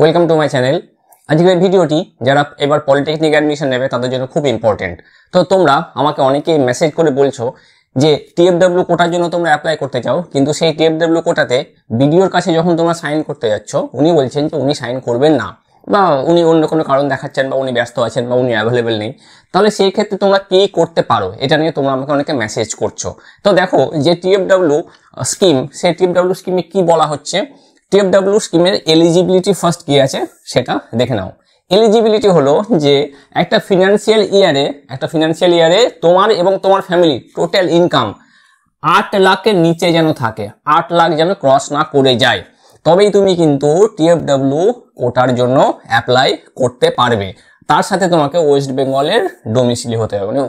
welcome to my channel আজকের ভিডিওটি যারা এবার পলিটেকনিক অ্যাডমিশন নেবে তাদের জন্য খুব ইম্পর্টেন্ট তো তোমরা আমাকে অনেকেই মেসেজ করে বলছো যে টিএফডাব্লিউ কোটার জন্য তোমরা অ্যাপ্লাই করতে চাও কিন্তু সেই টিএফডাব্লিউ কোটাতে বিডিওর কাছে যখন তোমরা সাইন করতে যাচ্ছ উনি বলছেন যে উনি সাইন করবেন না বা উনি অন্য কোনো কারণ দেখাচ্ছেন বা উনি ব্যস্ত আছেন বা উনি অ্যাভেলেবেল নেই তাহলে সেই ক্ষেত্রে তোমরা কী করতে পারো এটা নিয়ে তোমরা আমাকে অনেকে মেসেজ করছো তো দেখো যে টিএফডাব্লিউ স্কিম সেই টিএফডাব্লিউ স্কিমে কী বলা হচ্ছে টিএফডাব্লিউ স্কিমের এলিজিবিলিটি ফার্স্ট কী আছে সেটা দেখে নাও এলিজিবিলিটি হলো যে একটা ফিনান্সিয়াল ইয়ারে একটা ফিনান্সিয়াল ইয়ারে তোমার এবং তোমার ফ্যামিলি টোটাল ইনকাম আট লাখের নিচে যেন থাকে আট লাখ যেন ক্রস না করে যায় তবেই তুমি কিন্তু টিএফডাব্লিউ কোটার জন্য অ্যাপ্লাই করতে পারবে তার সাথে তোমাকে ওয়েস্ট বেঙ্গলের ডোমিসিলি হতে হবে মানে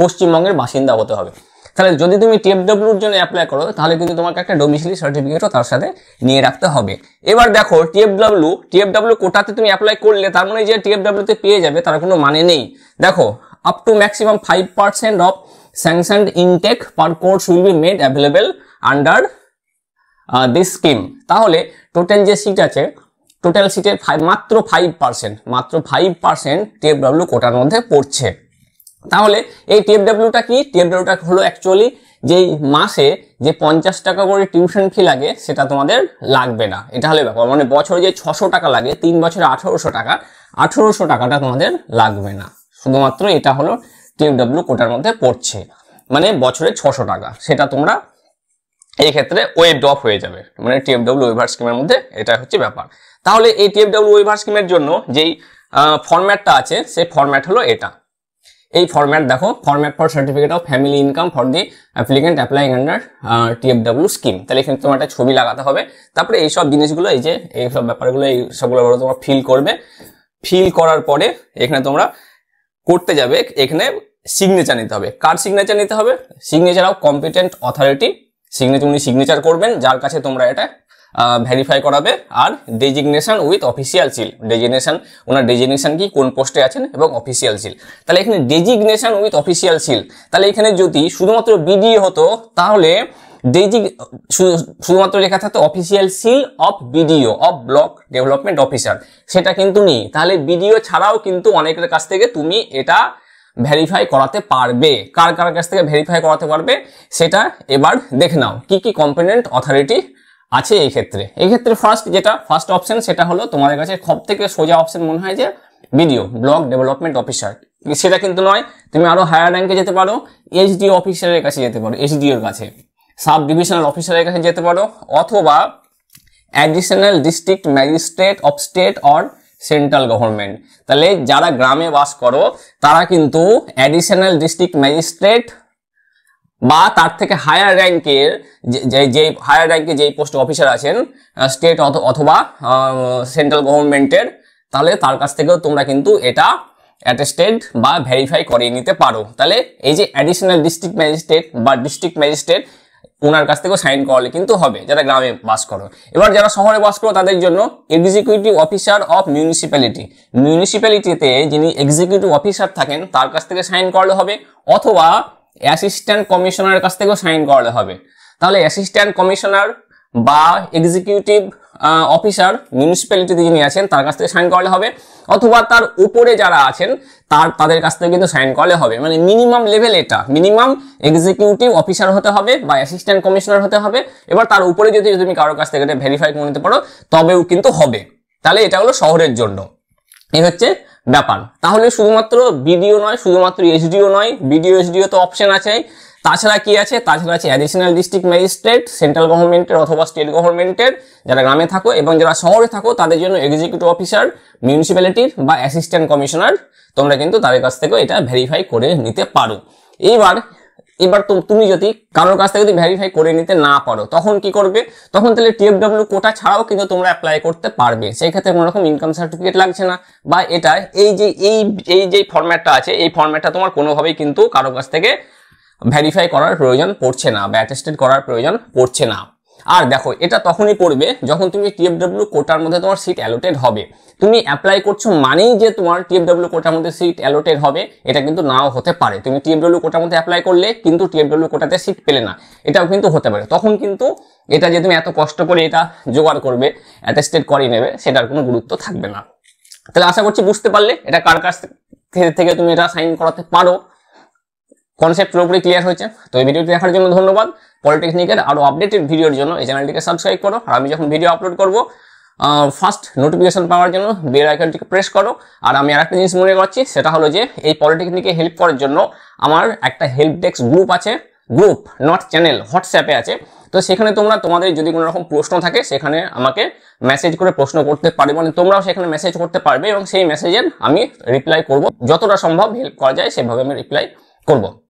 পশ্চিমবঙ্গের বাসিন্দা হতে হবে তাহলে যদি তুমি টিএফডব্লিউর জন্য অ্যাপ্লাই করো তাহলে কিন্তু তোমাকে একটা ডোমিসিলি সার্টিফিকেটও তার সাথে নিয়ে রাখতে হবে এবার দেখো টিএফডব্লিউ টিএফডব্লিউ কোটাতে তুমি অ্যাপ্লাই করলে তার মানে যে টিএফডব্লিউতে পেয়ে যাবে তার কোনো মানে নেই দেখো up to maximum five percent of sanction intake per course will be made available under this scheme তাহলে টোটাল যে সিট আছে টোটাল সিটের ফাইভ মাত্র ফাইভ পার্সেন্ট মাত্র ফাইভ পার্সেন্ট টিএফডব্লিউ কোটার মধ্যে পড়ছে তাহলে এই টিএফডাব্লিউটা কি টিএফডাব্লিউটা হলো অ্যাকচুয়ালি যেই মাসে যে পঞ্চাশ টাকা করে টিউশন ফি লাগে সেটা তোমাদের লাগবে না এটা হলে ব্যাপার মানে বছরে যে ছশো টাকা লাগে তিন বছরে আঠেরোশো টাকা আঠেরোশো টাকাটা তোমাদের লাগবে না শুধুমাত্র এটা হলো টিএফডাব্লিউ কোটার মধ্যে পড়ছে মানে বছরে ছশো টাকা সেটা তোমরা এই ক্ষেত্রে ওয়েভ অফ হয়ে যাবে মানে টিএফডাব্লিউ ওয়েভার স্কিমের মধ্যে এটা হচ্ছে ব্যাপার তাহলে এই টিএফডাব্লিউ ওয়েভার স্কিমের জন্য যেই ফরম্যাটটা আছে সেই ফরম্যাট হলো এটা এই ফর্ম্যাট দেখো format for certificate of family income for the applicant applying under TFW scheme তাহলে এখানে তোমার একটা ছবি লাগাতে হবে তারপরে এইসব জিনিসগুলো এই যে এইসব ব্যাপারগুলো এই সবগুলো তোমরা ফিল করবে ফিল করার পরে এখানে তোমরা করতে যাবে এখানে সিগনেচার নিতে হবে কার সিগনেচার নিতে হবে signature of competent authority signature উনি সিগনেচার করবেন যার কাছে তোমরা এটা ভেরিফাই করাবে আর designation with official seal designation ওনার ডেজিগনেশন কি কোন পোস্টে আছেন এবং অফিসিয়াল সিল তাহলে এখানে ডেজিগনেশন উইথ অফিসিয়াল সিল তাহলে এখানে যদি শুধুমাত্র বিডি হতো তাহলে ডেজি শুধুমাত্র লেখা থাকতো official seal of BDO of block development officer সেটা কিন্তু নেই তাহলে বিডিও ছাড়াও কিন্তু অনেকের কাছ থেকে তুমি এটা ভেরিফাই করাতে পারবে কার কার কাছ থেকে ভেরিফাই করাতে পারবে সেটা এবার দেখে নাও কি কি কম্পোনেন্ট অথরিটি আছে এই ক্ষেত্রে এই ক্ষেত্রে ফার্স্ট যেটা ফার্স্ট অপশন সেটা হলো তোমাদের কাছে সব থেকে সোজা অপশন মনে হয় যে বিডিও ব্লক ডেভেলপমেন্ট অফিসার সেটা কিন্তু নয় তুমি আরও হায়ার র্যাঙ্কে যেতে পারো এইচডিও অফিসারের কাছে যেতে পারো এর কাছে সাব ডিভিশনাল অফিসারের কাছে যেতে পারো অথবা additional district magistrate of state or central government তাহলে যারা গ্রামে বাস করো তারা কিন্তু অ্যাডিশনাল ডিস্ট্রিক্ট ম্যাজিস্ট্রেট বা তার থেকে হায়ার র্যাঙ্কের যে হায়ার র্যাঙ্কে যেই পোস্ট অফিসার আছেন স্টেট অথবা সেন্ট্রাল গভর্নমেন্টের তাহলে তার কাছ থেকেও তোমরা কিন্তু এটা অ্যাটেস্টেড বা ভেরিফাই করিয়ে নিতে পারো তাহলে এই যে অ্যাডিশনাল ডিস্ট্রিক্ট ম্যাজিস্ট্রেট বা ডিস্ট্রিক্ট ম্যাজিস্ট্রেট ওনার কাছ থেকেও সাইন করালে কিন্তু হবে যারা গ্রামে বাস করো এবার যারা শহরে বাস করো তাদের জন্য এক্সিকিউটিভ অফিসার অফ মিউনিসিপ্যালিটি মিউনিসিপ্যালিটিতে যিনি এক্সিকিউটিভ অফিসার থাকেন তার কাছ থেকে সাইন করালে হবে অথবা অ্যাসিস্ট্যান্ট কমিশনারের কাছ থেকেও সাইন করাতে হবে তাহলে অ্যাসিস্ট্যান্ট কমিশনার বা এক্সিকিউটিভ অফিসার মিউনিসিপ্যালিটিতে যিনি আছেন তার কাছ থেকে সাইন করালে হবে অথবা তার উপরে যারা আছেন তার তাদের কাছ থেকে কিন্তু সাইন করলে হবে মানে মিনিমাম লেভেল এটা মিনিমাম এক্সিকিউটিভ অফিসার হতে হবে বা অ্যাসিস্ট্যান্ট কমিশনার হতে হবে এবার তার উপরে যদি তুমি কারোর কাছ থেকে এটা ভেরিফাই করে নিতে পারো তবেও কিন্তু হবে তাহলে এটা হলো শহরের জন্য এই হচ্ছে ব্যাপার তাহলে শুধুমাত্র বিডিও নয় শুধুমাত্র এসডিও নয় বিডিও এসডিও তো অপশন আছে তাছাড়া কি আছে তাছাড়া আছে অ্যাডিশনাল ডিস্ট্রিক্ট ম্যাজিস্ট্রেট সেন্ট্রাল গভর্নমেন্টের অথবা স্টেট গভর্নমেন্টের যারা গ্রামে থাকো এবং যারা শহরে থাকো তাদের জন্য এক্সিকিউটিভ অফিসার মিউনিসিপ্যালিটির বা অ্যাসিস্ট্যান্ট কমিশনার তোমরা কিন্তু তাদের কাছ থেকেও এটা ভেরিফাই করে নিতে পারো এইবার এবার তো তুমি যদি কারোর কাছ থেকে যদি ভ্যারিফাই করে নিতে না পারো তখন কি করবে তখন তাহলে টিএফডব্লিউ কোটা ছাড়াও কিন্তু তোমরা অ্যাপ্লাই করতে পারবে সেই ক্ষেত্রে কোনো রকম ইনকাম সার্টিফিকেট লাগছে না বা এটা এই যে এই এই যে ফর্ম্যাটটা আছে এই ফর্ম্যাটটা তোমার কোনোভাবেই কিন্তু কারোর কাছ থেকে ভ্যারিফাই করার প্রয়োজন পড়ছে না বা অ্যাটেস্টেড করার প্রয়োজন পড়ছে না আর দেখো এটা তখনই পড়বে যখন তুমি টিএফডব্লিউ কোটার মধ্যে তোমার সিট অ্যালোটেড হবে তুমি অ্যাপ্লাই করছো মানেই যে তোমার টিএফডব্লিউ কোটার মধ্যে সিট অ্যালোটেড হবে এটা কিন্তু নাও হতে পারে তুমি টিএফডব্লিউ কোটার মধ্যে অ্যাপ্লাই করলে কিন্তু টিএফডব্লিউ কোটাতে সিট পেলে না এটাও কিন্তু হতে পারে তখন কিন্তু এটা যে তুমি এত কষ্ট করে এটা জোগাড় করবে অ্যাটেস্টেড করে নেবে সেটার কোনো গুরুত্ব থাকবে না তাহলে আশা করছি বুঝতে পারলে এটা কার কাছ থেকে তুমি এটা সাইন করাতে পারো কনসেপ্ট পুরোপুরি ক্লিয়ার হয়েছে তো এই ভিডিওটি দেখার জন্য ধন্যবাদ পলিটেকনিকের আরও আপডেটেড ভিডিওর জন্য এই চ্যানেলটিকে সাবস্ক্রাইব করো আর আমি যখন ভিডিও আপলোড করবো ফার্স্ট নোটিফিকেশন পাওয়ার জন্য বেল আইকনটিকে প্রেস করো আর আমি আরেকটা জিনিস মনে করছি সেটা হলো যে এই পলিটেকনিকে হেল্প করার জন্য আমার একটা হেল্প ডেস্ক গ্রুপ আছে গ্রুপ নট চ্যানেল হোয়াটসঅ্যাপে আছে তো সেখানে তোমরা তোমাদের যদি কোনো রকম প্রশ্ন থাকে সেখানে আমাকে মেসেজ করে প্রশ্ন করতে পারবে মানে তোমরাও সেখানে মেসেজ করতে পারবে এবং সেই মেসেজের আমি রিপ্লাই করব যতটা সম্ভব হেল্প করা যায় সেভাবে আমি রিপ্লাই করবো